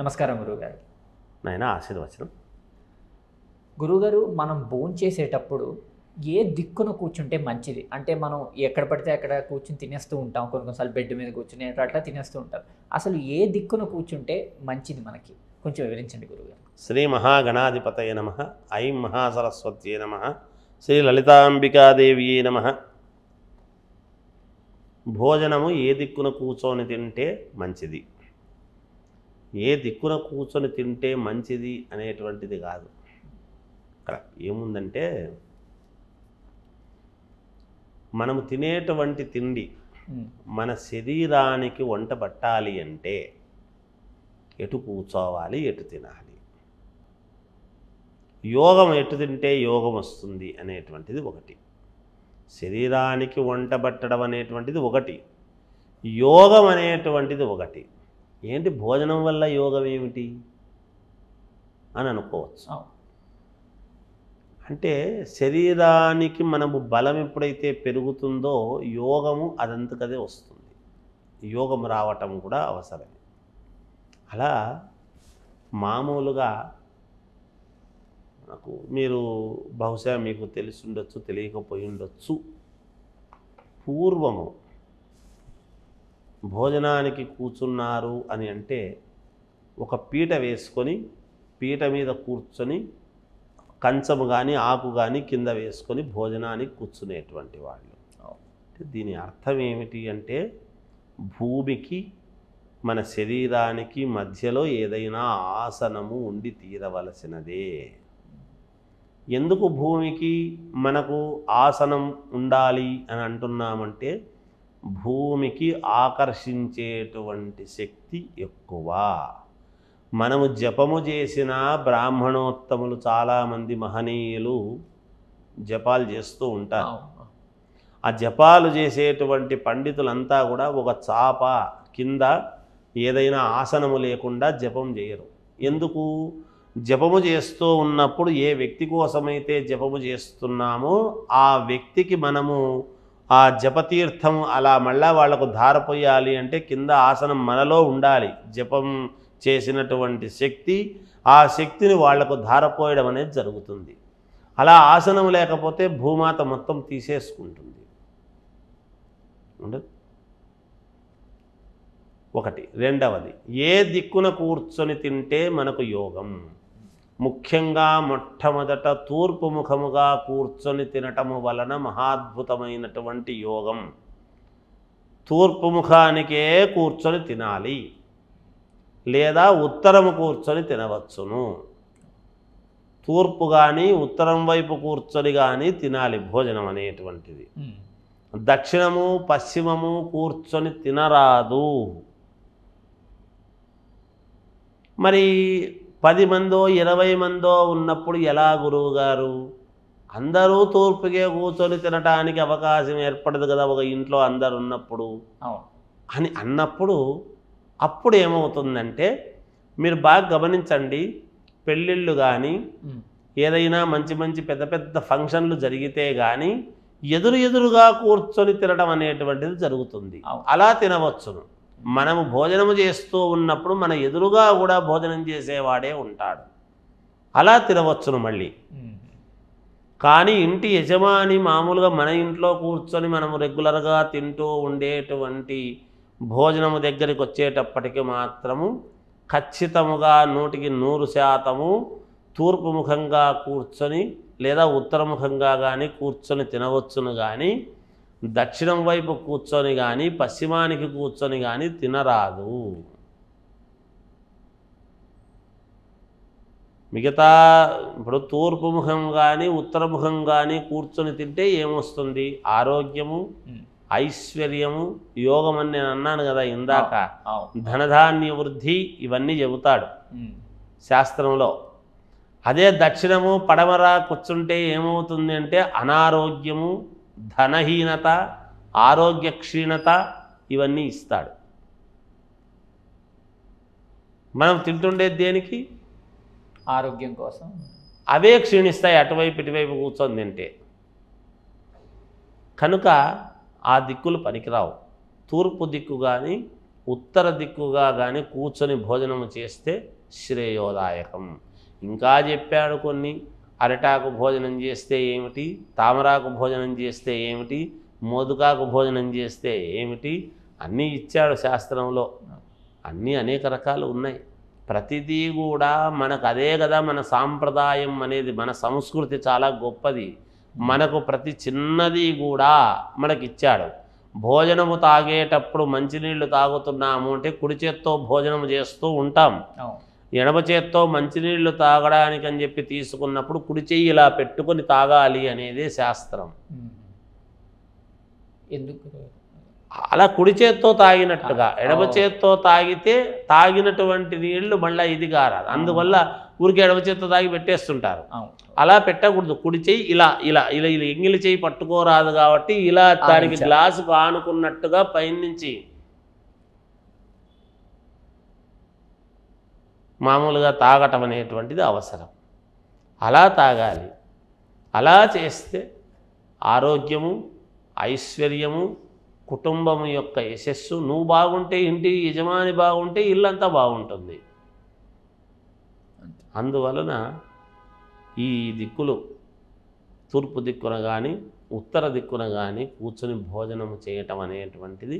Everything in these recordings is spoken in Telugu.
నమస్కారం గురువుగారు నాయన ఆశీర్వచనం గురుగారు మనం భోజనం చేసేటప్పుడు ఏ దిక్కున కూర్చుంటే మంచిది అంటే మనం ఎక్కడ పడితే అక్కడ కూర్చుని తినేస్తూ ఉంటాం కొన్ని కొన్నిసార్లు బెడ్ మీద కూర్చుని అట్లా తినేస్తూ ఉంటాం అసలు ఏ దిక్కున కూర్చుంటే మంచిది మనకి కొంచెం వివరించండి గురుగారు శ్రీ మహాగణాధిపతయ నమ ఐ మహాసరస్వత్యే నమ శ్రీ లలితాంబికాదేవి నమ భోజనము ఏ దిక్కున కూర్చొని తింటే మంచిది ఏ దిక్కున కూర్చొని తింటే మంచిది అనేటువంటిది కాదు ఏముందంటే మనము తినేటువంటి తిండి మన శరీరానికి వంట పట్టాలి అంటే ఎటు కూర్చోవాలి ఎటు తినాలి యోగం ఎటు తింటే యోగం వస్తుంది అనేటువంటిది ఒకటి శరీరానికి వంట పట్టడం అనేటువంటిది ఒకటి యోగం అనేటువంటిది ఒకటి ఏంటి భోజనం వల్ల యోగం ఏమిటి అని అనుకోవచ్చు అంటే శరీరానికి మనము బలం ఎప్పుడైతే పెరుగుతుందో యోగము అదంతకదే వస్తుంది యోగం రావటం కూడా అవసరం అలా మామూలుగా నాకు మీరు బహుశా మీకు తెలిసి ఉండొచ్చు తెలియకపోయి ఉండొచ్చు పూర్వము భోజనానికి కూర్చున్నారు అని అంటే ఒక పీట వేసుకొని పీట మీద కూర్చొని కంచము కానీ ఆకు కానీ కింద వేసుకొని భోజనానికి కూర్చునేటువంటి వాళ్ళు అంటే దీని అర్థం ఏమిటి అంటే భూమికి మన శరీరానికి మధ్యలో ఏదైనా ఆసనము ఉండి తీరవలసినదే ఎందుకు భూమికి మనకు ఆసనం ఉండాలి అని అంటున్నామంటే భూమికి ఆకర్షించేటువంటి శక్తి ఎక్కువ మనము జపము చేసిన బ్రాహ్మణోత్తములు చాలామంది మహనీయులు జపాలు చేస్తూ ఉంటారు ఆ జపాలు చేసేటువంటి పండితులంతా కూడా ఒక చాప కింద ఏదైనా ఆసనము లేకుండా జపం చేయరు ఎందుకు జపము చేస్తూ ఉన్నప్పుడు ఏ వ్యక్తి కోసమైతే జపము చేస్తున్నామో ఆ వ్యక్తికి మనము ఆ జపతీర్థం అలా మళ్ళా వాళ్లకు ధారపోయాలి అంటే కింద ఆసనం మనలో ఉండాలి జపం చేసినటువంటి శక్తి ఆ శక్తిని వాళ్లకు ధారపోయడం అనేది జరుగుతుంది అలా ఆసనం లేకపోతే భూమాత మొత్తం తీసేసుకుంటుంది ఒకటి రెండవది ఏ దిక్కున కూర్చొని తింటే మనకు యోగం ముఖ్యంగా మొట్టమొదట తూర్పు ముఖముగా కూర్చొని తినటము వలన మహాద్భుతమైనటువంటి యోగం తూర్పు ముఖానికే కూర్చొని తినాలి లేదా ఉత్తరము కూర్చొని తినవచ్చును తూర్పు కానీ ఉత్తరం వైపు కూర్చొని కానీ తినాలి భోజనం అనేటువంటిది దక్షిణము పశ్చిమము కూర్చొని తినరాదు మరి పది మందో ఇరవై మందో ఉన్నప్పుడు ఎలా గురువుగారు అందరూ తూర్పుకే కూర్చొని తినటానికి అవకాశం ఏర్పడదు కదా ఒక ఇంట్లో అందరు ఉన్నప్పుడు అని అన్నప్పుడు అప్పుడు ఏమవుతుందంటే మీరు బాగా గమనించండి పెళ్ళిళ్ళు కానీ ఏదైనా మంచి మంచి పెద్ద పెద్ద ఫంక్షన్లు జరిగితే కానీ ఎదురు ఎదురుగా కూర్చొని తినడం అనేటువంటిది జరుగుతుంది అలా తినవచ్చును మనము భోజనము చేస్తూ ఉన్నప్పుడు మన ఎదురుగా కూడా భోజనం చేసేవాడే ఉంటాడు అలా తినవచ్చును మళ్ళీ కానీ ఇంటి యజమాని మామూలుగా మన ఇంట్లో కూర్చొని మనము రెగ్యులర్గా తింటూ ఉండేటువంటి భోజనము దగ్గరికి వచ్చేటప్పటికి మాత్రము ఖచ్చితముగా నూటికి నూరు శాతము తూర్పు ముఖంగా కూర్చొని లేదా ఉత్తరముఖంగా కానీ కూర్చొని తినవచ్చును కానీ దక్షిణం వైపు కూర్చొని కానీ పశ్చిమానికి కూర్చొని కానీ తినరాదు మిగతా ఇప్పుడు తూర్పు ముఖం కానీ ఉత్తర ముఖం కానీ కూర్చొని తింటే ఏమొస్తుంది ఆరోగ్యము ఐశ్వర్యము యోగం అని నేను అన్నాను కదా ఇందాక ధనధాన్య వృద్ధి ఇవన్నీ చెబుతాడు శాస్త్రంలో అదే దక్షిణము పడమరా కూర్చుంటే ఏమవుతుంది అంటే అనారోగ్యము ధనహీనత ఆరోగ్య క్షీణత ఇవన్నీ ఇస్తాడు మనం తింటుండేది దేనికి ఆరోగ్యం కోసం అవే క్షీణిస్తాయి అటువైపు ఇటువైపు కూర్చొని తింటే కనుక ఆ దిక్కులు పనికిరావు తూర్పు దిక్కు కానీ ఉత్తర దిక్కుగా కానీ కూర్చొని భోజనం చేస్తే శ్రేయోదాయకం ఇంకా చెప్పాడు కొన్ని అరటాకు భోజనం చేస్తే ఏమిటి తామరాకు భోజనం చేస్తే ఏమిటి మోదుకాకు భోజనం చేస్తే ఏమిటి అన్నీ ఇచ్చాడు శాస్త్రంలో అన్నీ అనేక రకాలు ఉన్నాయి ప్రతిదీ కూడా మనకు అదే కదా మన సాంప్రదాయం అనేది మన సంస్కృతి చాలా గొప్పది మనకు ప్రతి చిన్నది కూడా మనకిచ్చాడు భోజనము తాగేటప్పుడు మంచినీళ్ళు తాగుతున్నాము అంటే కుడి చేత్తో భోజనం చేస్తూ ఉంటాం ఎడమ చేత్తో మంచినీళ్లు తాగడానికి అని చెప్పి తీసుకున్నప్పుడు కుడి చెయ్యి ఇలా పెట్టుకొని తాగాలి అనేది శాస్త్రం ఎందుకు అలా కుడి చేత్తో తాగినట్టుగా ఎడమ చేత్తో తాగితే తాగినటువంటి నీళ్లు మళ్ళీ ఇది కారాలి అందువల్ల ఊరికి ఎడమ చేత్తో తాగి పెట్టేస్తుంటారు అలా పెట్టకూడదు కుడి చెయ్యి ఇలా ఇలా ఇలా ఇలా ఎంగిలి చెయ్యి పట్టుకోరాదు కాబట్టి ఇలా దానికి గ్లాసు ఆనుకున్నట్టుగా పైనుంచి మామూలుగా తాగటం అనేటువంటిది అవసరం అలా తాగాలి అలా చేస్తే ఆరోగ్యము ఐశ్వర్యము కుటుంబం యొక్క యశస్సు నువ్వు బాగుంటే ఇంటి యజమాని బాగుంటే ఇల్లంతా బాగుంటుంది అందువలన ఈ దిక్కులు తూర్పు దిక్కున కానీ ఉత్తర దిక్కున కానీ కూర్చొని భోజనము చేయటం అనేటువంటిది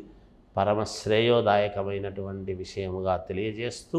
పరమశ్రేయోదాయకమైనటువంటి విషయముగా తెలియజేస్తూ